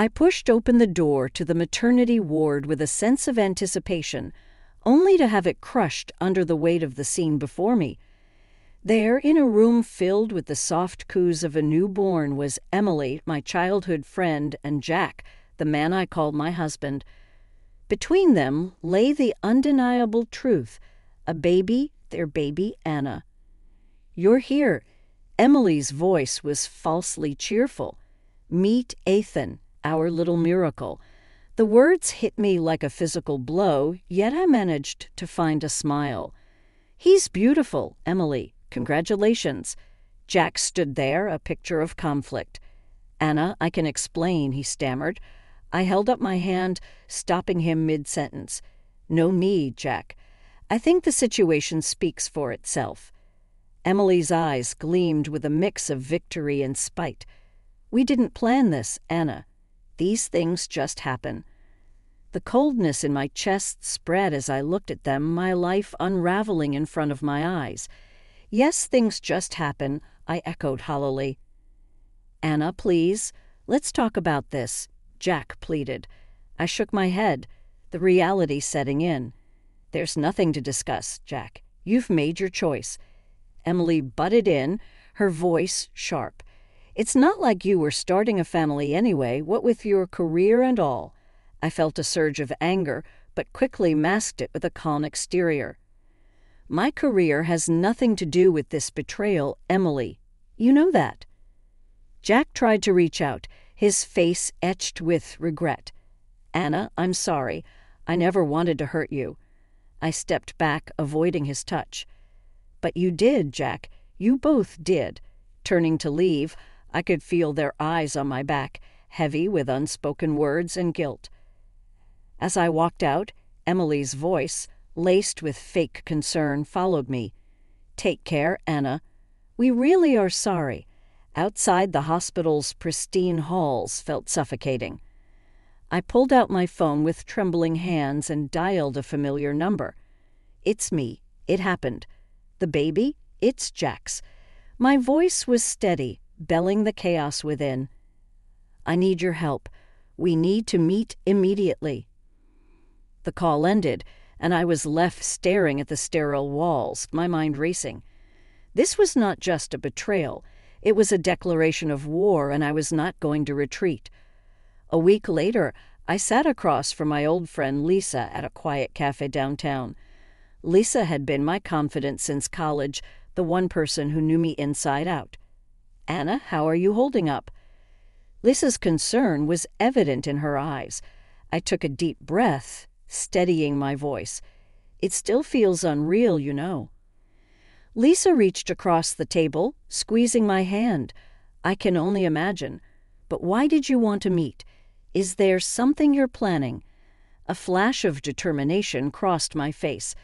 I pushed open the door to the maternity ward with a sense of anticipation, only to have it crushed under the weight of the scene before me. There, in a room filled with the soft coos of a newborn, was Emily, my childhood friend, and Jack, the man I called my husband. Between them lay the undeniable truth a baby, their baby Anna. You're here. Emily's voice was falsely cheerful. Meet Ethan, our Little Miracle. The words hit me like a physical blow, yet I managed to find a smile. He's beautiful, Emily. Congratulations. Jack stood there, a picture of conflict. Anna, I can explain, he stammered. I held up my hand, stopping him mid sentence. No need, Jack. I think the situation speaks for itself. Emily's eyes gleamed with a mix of victory and spite. We didn't plan this, Anna. These things just happen. The coldness in my chest spread as I looked at them, my life unraveling in front of my eyes. Yes, things just happen, I echoed hollowly. Anna, please, let's talk about this, Jack pleaded. I shook my head, the reality setting in. There's nothing to discuss, Jack. You've made your choice. Emily butted in, her voice sharp. It's not like you were starting a family anyway, what with your career and all. I felt a surge of anger, but quickly masked it with a calm exterior. My career has nothing to do with this betrayal, Emily. You know that. Jack tried to reach out, his face etched with regret. Anna, I'm sorry. I never wanted to hurt you. I stepped back, avoiding his touch. But you did, Jack. You both did. Turning to leave, I could feel their eyes on my back, heavy with unspoken words and guilt. As I walked out, Emily's voice, laced with fake concern, followed me. Take care, Anna. We really are sorry. Outside the hospital's pristine halls felt suffocating. I pulled out my phone with trembling hands and dialed a familiar number. It's me. It happened. The baby? It's Jack's." My voice was steady, belling the chaos within. I need your help. We need to meet immediately. The call ended, and I was left staring at the sterile walls, my mind racing. This was not just a betrayal, it was a declaration of war, and I was not going to retreat. A week later, I sat across from my old friend Lisa at a quiet cafe downtown. Lisa had been my confidant since college, the one person who knew me inside out. Anna, how are you holding up? Lisa's concern was evident in her eyes. I took a deep breath, steadying my voice. It still feels unreal, you know. Lisa reached across the table, squeezing my hand. I can only imagine. But why did you want to meet? Is there something you're planning? A flash of determination crossed my face.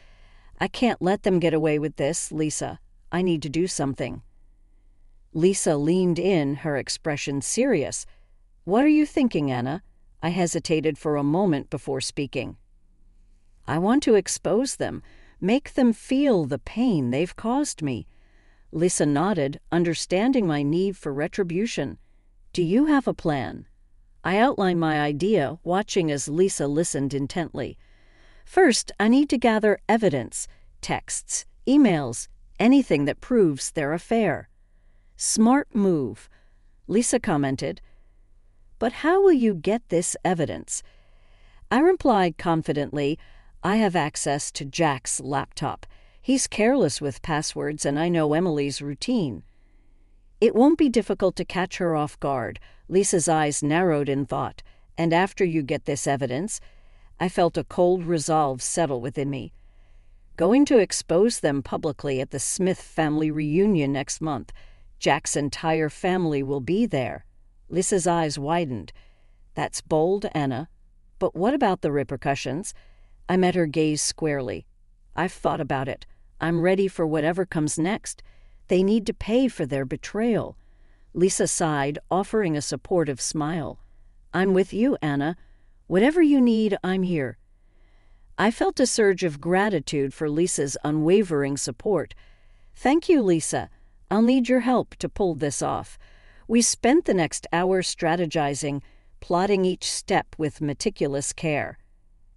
I can't let them get away with this, Lisa. I need to do something. Lisa leaned in, her expression serious. What are you thinking, Anna? I hesitated for a moment before speaking. I want to expose them, make them feel the pain they've caused me. Lisa nodded, understanding my need for retribution. Do you have a plan? I outlined my idea, watching as Lisa listened intently. First, I need to gather evidence texts, emails, anything that proves their affair. Smart move. Lisa commented, But how will you get this evidence? I replied confidently, I have access to Jack's laptop. He's careless with passwords, and I know Emily's routine. It won't be difficult to catch her off guard. Lisa's eyes narrowed in thought, and after you get this evidence, I felt a cold resolve settle within me. Going to expose them publicly at the Smith family reunion next month Jack's entire family will be there. Lisa's eyes widened. That's bold, Anna. But what about the repercussions? I met her gaze squarely. I've thought about it. I'm ready for whatever comes next. They need to pay for their betrayal. Lisa sighed, offering a supportive smile. I'm with you, Anna. Whatever you need, I'm here. I felt a surge of gratitude for Lisa's unwavering support. Thank you, Lisa. I'll need your help to pull this off. We spent the next hour strategizing, plotting each step with meticulous care.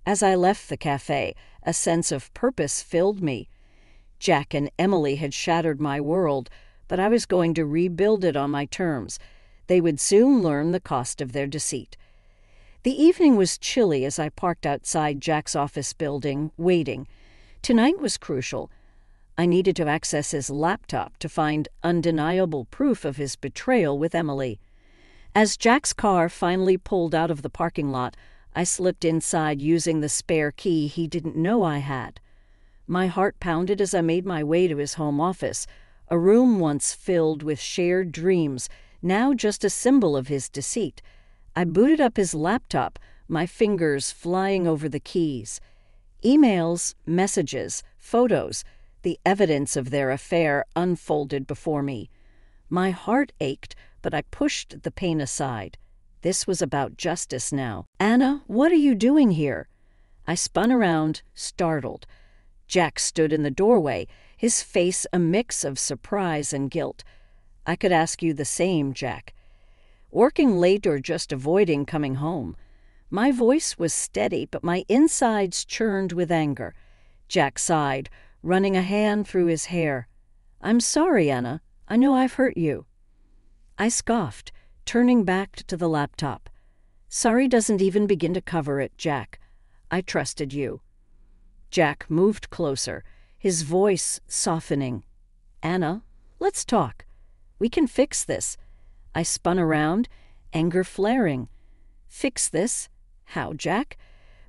As I left the cafe, a sense of purpose filled me. Jack and Emily had shattered my world, but I was going to rebuild it on my terms. They would soon learn the cost of their deceit. The evening was chilly as I parked outside Jack's office building, waiting. Tonight was crucial. I needed to access his laptop to find undeniable proof of his betrayal with Emily. As Jack's car finally pulled out of the parking lot, I slipped inside using the spare key he didn't know I had. My heart pounded as I made my way to his home office, a room once filled with shared dreams, now just a symbol of his deceit. I booted up his laptop, my fingers flying over the keys. Emails, messages, photos, the evidence of their affair unfolded before me. My heart ached, but I pushed the pain aside. This was about justice now. Anna, what are you doing here? I spun around, startled. Jack stood in the doorway, his face a mix of surprise and guilt. I could ask you the same, Jack. Working late or just avoiding coming home. My voice was steady, but my insides churned with anger. Jack sighed, running a hand through his hair. I'm sorry, Anna. I know I've hurt you. I scoffed, turning back to the laptop. Sorry doesn't even begin to cover it, Jack. I trusted you. Jack moved closer, his voice softening. Anna, let's talk. We can fix this. I spun around, anger flaring. Fix this? How, Jack?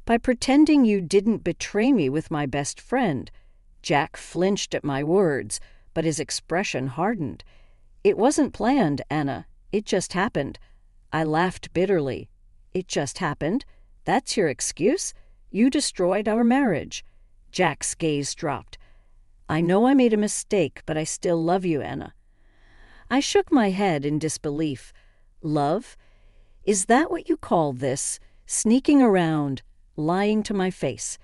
By pretending you didn't betray me with my best friend. Jack flinched at my words, but his expression hardened. It wasn't planned, Anna. It just happened. I laughed bitterly. It just happened? That's your excuse? You destroyed our marriage. Jack's gaze dropped. I know I made a mistake, but I still love you, Anna. I shook my head in disbelief. Love? Is that what you call this? Sneaking around, lying to my face.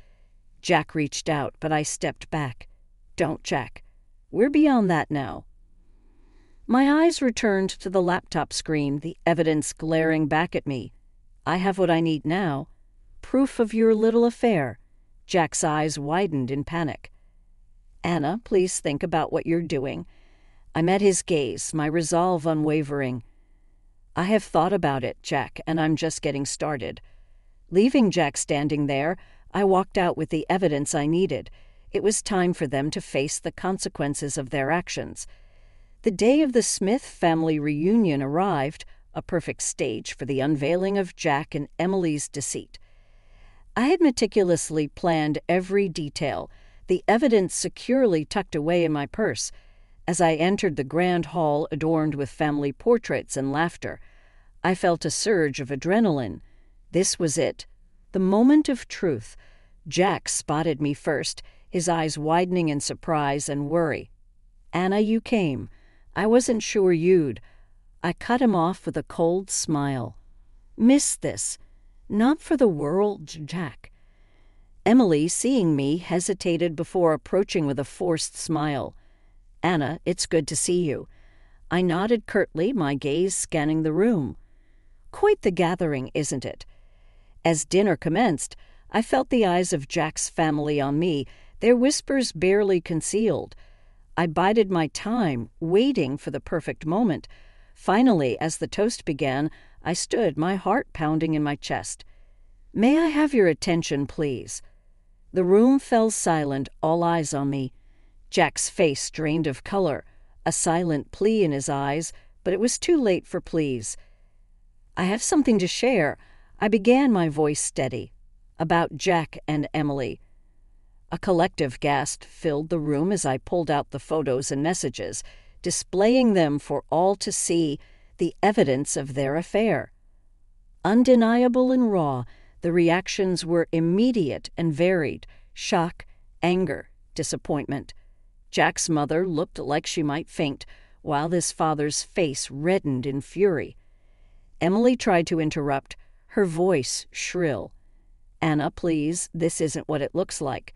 Jack reached out, but I stepped back. Don't, Jack. We're beyond that now. My eyes returned to the laptop screen, the evidence glaring back at me. I have what I need now proof of your little affair. Jack's eyes widened in panic. Anna, please think about what you're doing. I met his gaze, my resolve unwavering. I have thought about it, Jack, and I'm just getting started. Leaving Jack standing there, I walked out with the evidence I needed. It was time for them to face the consequences of their actions. The day of the Smith family reunion arrived, a perfect stage for the unveiling of Jack and Emily's deceit. I had meticulously planned every detail, the evidence securely tucked away in my purse. As I entered the grand hall adorned with family portraits and laughter, I felt a surge of adrenaline. This was it. The moment of truth. Jack spotted me first, his eyes widening in surprise and worry. Anna, you came. I wasn't sure you'd. I cut him off with a cold smile. Miss this. Not for the world, Jack. Emily, seeing me, hesitated before approaching with a forced smile. Anna, it's good to see you. I nodded curtly, my gaze scanning the room. Quite the gathering, isn't it? As dinner commenced, I felt the eyes of Jack's family on me, their whispers barely concealed. I bided my time, waiting for the perfect moment. Finally, as the toast began, I stood, my heart pounding in my chest. May I have your attention, please? The room fell silent, all eyes on me. Jack's face drained of color, a silent plea in his eyes, but it was too late for pleas. I have something to share. I began my voice steady about Jack and Emily. A collective gasp filled the room as I pulled out the photos and messages, displaying them for all to see the evidence of their affair. Undeniable and raw, the reactions were immediate and varied shock, anger, disappointment. Jack's mother looked like she might faint, while this father's face reddened in fury. Emily tried to interrupt her voice shrill. Anna, please, this isn't what it looks like.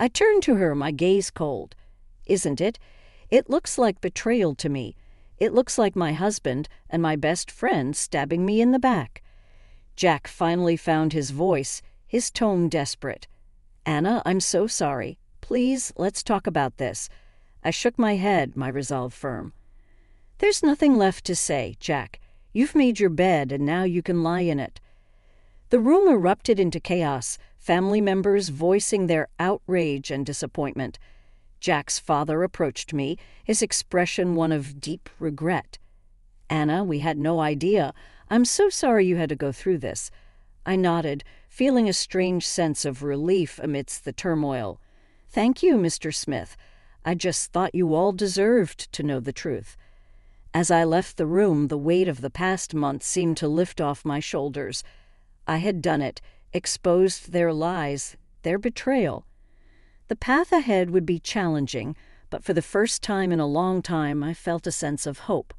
I turn to her, my gaze cold. Isn't it? It looks like betrayal to me. It looks like my husband and my best friend stabbing me in the back. Jack finally found his voice, his tone desperate. Anna, I'm so sorry. Please, let's talk about this. I shook my head, my resolve firm. There's nothing left to say, Jack. You've made your bed, and now you can lie in it. The room erupted into chaos, family members voicing their outrage and disappointment. Jack's father approached me, his expression one of deep regret. Anna, we had no idea. I'm so sorry you had to go through this. I nodded, feeling a strange sense of relief amidst the turmoil. Thank you, Mr. Smith. I just thought you all deserved to know the truth. As I left the room, the weight of the past month seemed to lift off my shoulders. I had done it, exposed their lies, their betrayal. The path ahead would be challenging, but for the first time in a long time, I felt a sense of hope.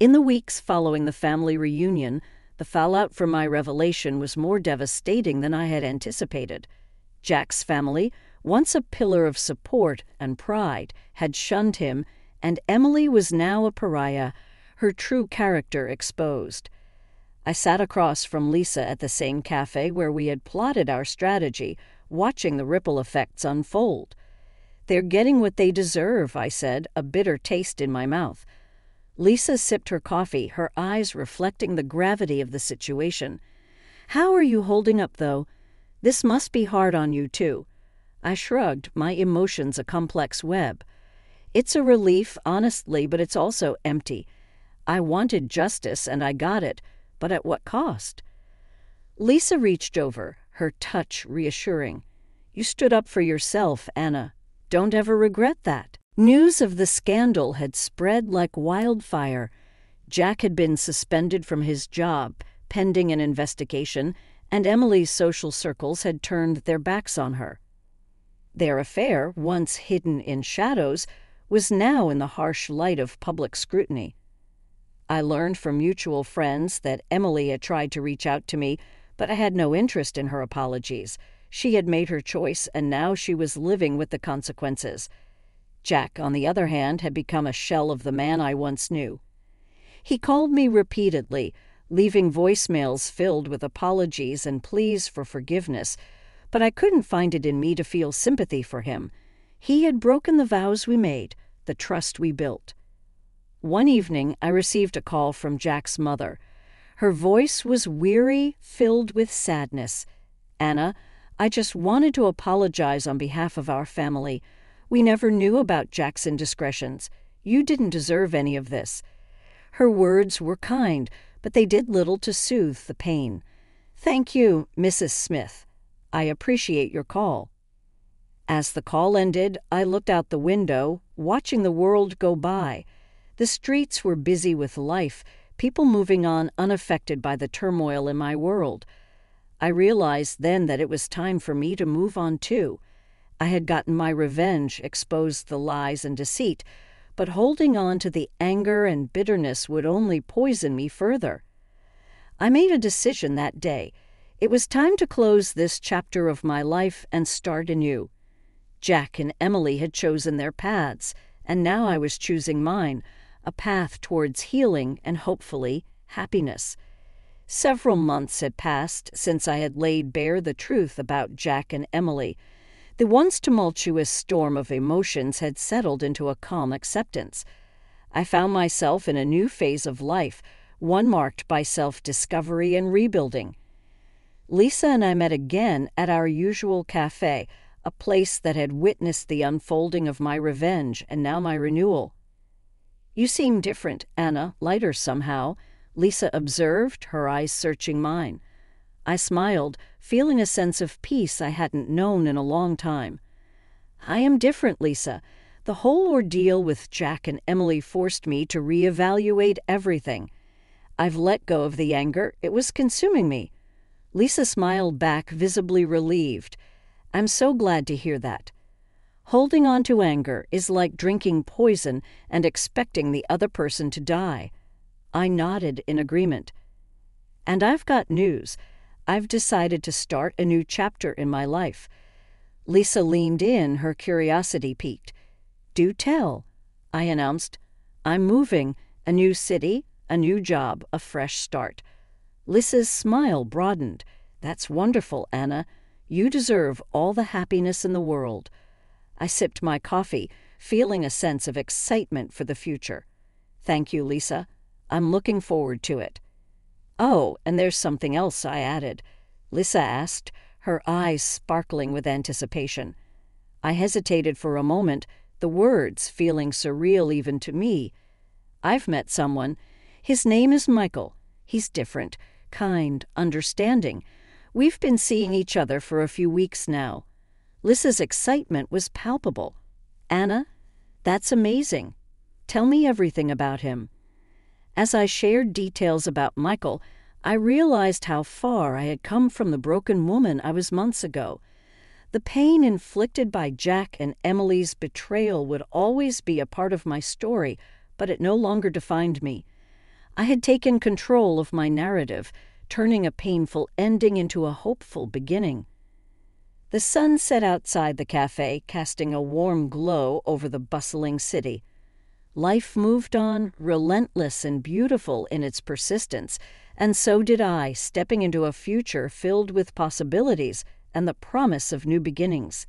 In the weeks following the family reunion, the fallout from my revelation was more devastating than I had anticipated. Jack's family, once a pillar of support and pride, had shunned him and Emily was now a pariah, her true character exposed. I sat across from Lisa at the same cafe where we had plotted our strategy, watching the ripple effects unfold. They're getting what they deserve, I said, a bitter taste in my mouth. Lisa sipped her coffee, her eyes reflecting the gravity of the situation. How are you holding up, though? This must be hard on you, too. I shrugged, my emotions a complex web. It's a relief, honestly, but it's also empty. I wanted justice and I got it, but at what cost? Lisa reached over, her touch reassuring. You stood up for yourself, Anna. Don't ever regret that. News of the scandal had spread like wildfire. Jack had been suspended from his job, pending an investigation, and Emily's social circles had turned their backs on her. Their affair, once hidden in shadows, was now in the harsh light of public scrutiny. I learned from mutual friends that Emily had tried to reach out to me, but I had no interest in her apologies. She had made her choice, and now she was living with the consequences. Jack, on the other hand, had become a shell of the man I once knew. He called me repeatedly, leaving voicemails filled with apologies and pleas for forgiveness, but I couldn't find it in me to feel sympathy for him. He had broken the vows we made, the trust we built. One evening, I received a call from Jack's mother. Her voice was weary, filled with sadness. Anna, I just wanted to apologize on behalf of our family. We never knew about Jack's indiscretions. You didn't deserve any of this. Her words were kind, but they did little to soothe the pain. Thank you, Mrs. Smith. I appreciate your call. As the call ended, I looked out the window, watching the world go by. The streets were busy with life, people moving on unaffected by the turmoil in my world. I realized then that it was time for me to move on too. I had gotten my revenge, exposed the lies and deceit, but holding on to the anger and bitterness would only poison me further. I made a decision that day. It was time to close this chapter of my life and start anew. Jack and Emily had chosen their paths, and now I was choosing mine a path towards healing and hopefully happiness. Several months had passed since I had laid bare the truth about Jack and Emily. The once tumultuous storm of emotions had settled into a calm acceptance. I found myself in a new phase of life, one marked by self discovery and rebuilding. Lisa and I met again at our usual cafe, a place that had witnessed the unfolding of my revenge and now my renewal. You seem different, Anna, lighter somehow, Lisa observed, her eyes searching mine. I smiled, feeling a sense of peace I hadn't known in a long time. I am different, Lisa. The whole ordeal with Jack and Emily forced me to reevaluate everything. I've let go of the anger, it was consuming me. Lisa smiled back, visibly relieved. I'm so glad to hear that. Holding on to anger is like drinking poison and expecting the other person to die. I nodded in agreement. And I've got news. I've decided to start a new chapter in my life. Lisa leaned in, her curiosity piqued. Do tell, I announced. I'm moving. A new city, a new job, a fresh start. Lisa's smile broadened. That's wonderful, Anna. You deserve all the happiness in the world. I sipped my coffee, feeling a sense of excitement for the future. Thank you, Lisa. I'm looking forward to it. Oh, and there's something else I added. Lisa asked, her eyes sparkling with anticipation. I hesitated for a moment, the words feeling surreal even to me. I've met someone. His name is Michael. He's different, kind, understanding We've been seeing each other for a few weeks now. Lissa's excitement was palpable. Anna, that's amazing. Tell me everything about him. As I shared details about Michael, I realized how far I had come from the broken woman I was months ago. The pain inflicted by Jack and Emily's betrayal would always be a part of my story, but it no longer defined me. I had taken control of my narrative, turning a painful ending into a hopeful beginning. The sun set outside the cafe, casting a warm glow over the bustling city. Life moved on, relentless and beautiful in its persistence, and so did I, stepping into a future filled with possibilities and the promise of new beginnings.